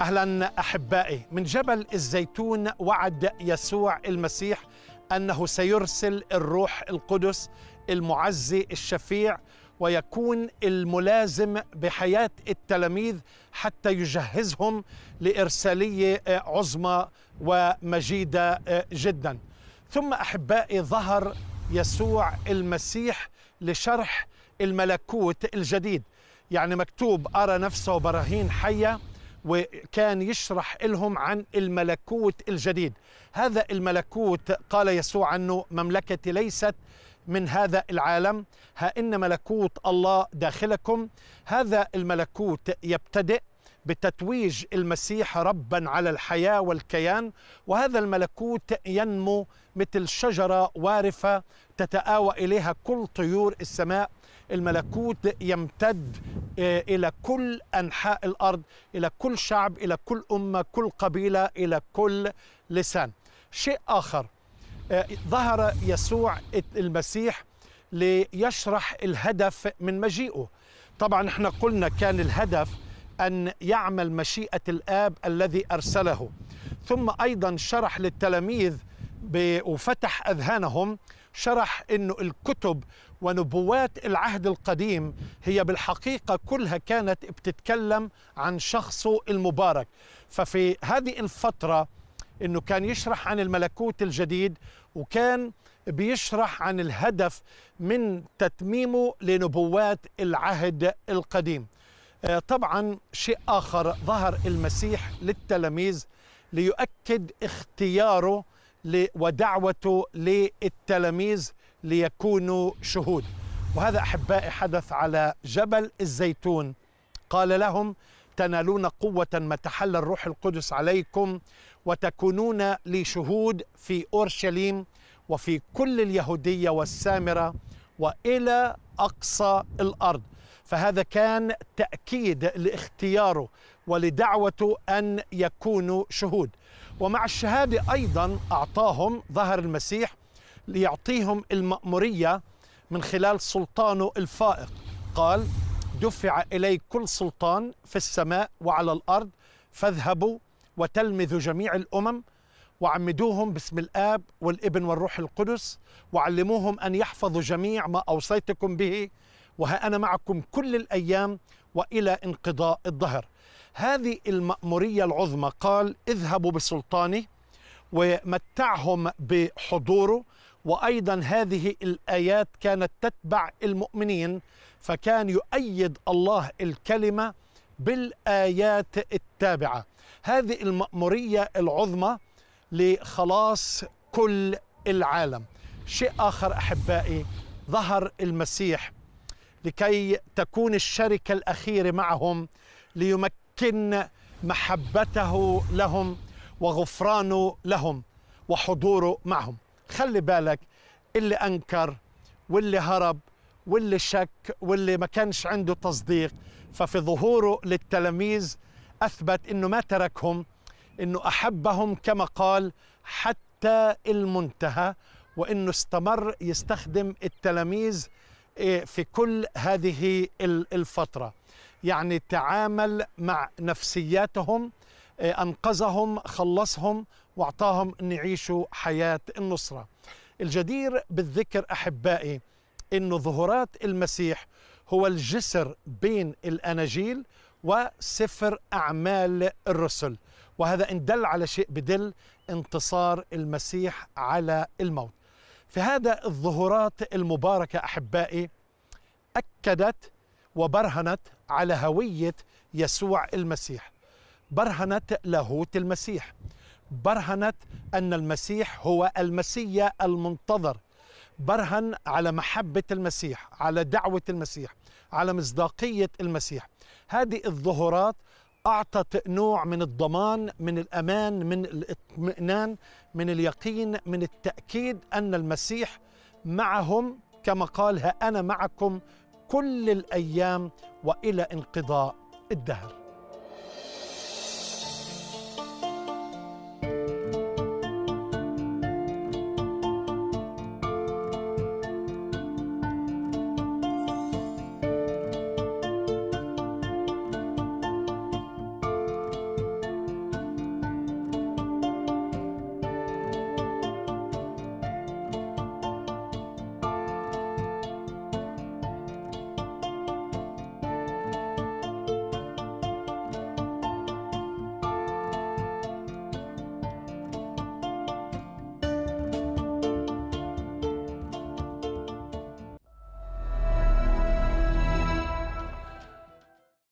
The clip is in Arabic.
اهلا احبائي من جبل الزيتون وعد يسوع المسيح انه سيرسل الروح القدس المعزي الشفيع ويكون الملازم بحياه التلاميذ حتى يجهزهم لارساليه عظمى ومجيده جدا ثم احبائي ظهر يسوع المسيح لشرح الملكوت الجديد يعني مكتوب ارى نفسه براهين حيه وكان يشرح لهم عن الملكوت الجديد هذا الملكوت قال يسوع عنه مملكتي ليست من هذا العالم ها إن ملكوت الله داخلكم هذا الملكوت يبتدئ بتتويج المسيح ربا على الحياه والكيان وهذا الملكوت ينمو مثل شجره وارفه تتآوى اليها كل طيور السماء الملكوت يمتد آه، الى كل انحاء الارض الى كل شعب الى كل امه كل قبيله الى كل لسان شيء اخر آه، ظهر يسوع المسيح ليشرح الهدف من مجيئه طبعا احنا قلنا كان الهدف ان يعمل مشيئه الاب الذي ارسله ثم ايضا شرح للتلاميذ وفتح اذهانهم شرح انه الكتب ونبوات العهد القديم هي بالحقيقه كلها كانت بتتكلم عن شخصه المبارك ففي هذه الفتره انه كان يشرح عن الملكوت الجديد وكان بيشرح عن الهدف من تتميمه لنبوات العهد القديم آه، طبعا شيء اخر ظهر المسيح للتلاميذ ليؤكد اختياره ودعوته للتلاميذ ليكونوا شهود وهذا احبائي حدث على جبل الزيتون قال لهم تنالون قوه ما تحل الروح القدس عليكم وتكونون لي شهود في اورشليم وفي كل اليهوديه والسامره والى اقصى الارض فهذا كان تاكيد لاختياره ولدعوته ان يكونوا شهود ومع الشهادة أيضا أعطاهم ظهر المسيح ليعطيهم المأمورية من خلال سلطانه الفائق قال دفع إلي كل سلطان في السماء وعلى الأرض فاذهبوا وتلمذوا جميع الأمم وعمدوهم باسم الآب والابن والروح القدس وعلموهم أن يحفظوا جميع ما أوصيتكم به وها أنا معكم كل الأيام وإلى انقضاء الظهر هذه المأمورية العظمى قال اذهبوا بسلطاني ومتعهم بحضوره وايضا هذه الايات كانت تتبع المؤمنين فكان يؤيد الله الكلمه بالايات التابعه هذه الماموريه العظمى لخلاص كل العالم شيء اخر احبائي ظهر المسيح لكي تكون الشركه الاخيره معهم ليمكن لكن محبته لهم وغفرانه لهم وحضوره معهم خلي بالك اللي أنكر واللي هرب واللي شك واللي ما كانش عنده تصديق ففي ظهوره للتلاميذ أثبت أنه ما تركهم أنه أحبهم كما قال حتى المنتهى وأنه استمر يستخدم التلاميذ إيه، في كل هذه الفترة يعني تعامل مع نفسياتهم آه، أنقذهم خلصهم وأعطاهم أن يعيشوا حياة النصرة الجدير بالذكر أحبائي أن ظهورات المسيح هو الجسر بين الأناجيل وسفر أعمال الرسل وهذا إن دل على شيء بدل انتصار المسيح على الموت في هذا الظهورات المباركة أحبائي أكدت وبرهنت على هوية يسوع المسيح برهنت لاهوت المسيح برهنت أن المسيح هو المسيا المنتظر برهن على محبة المسيح على دعوة المسيح على مصداقية المسيح هذه الظهورات أعطت نوع من الضمان من الأمان من الاطمئنان من اليقين من التأكيد أن المسيح معهم كما قال ها أنا معكم كل الأيام وإلى انقضاء الدهر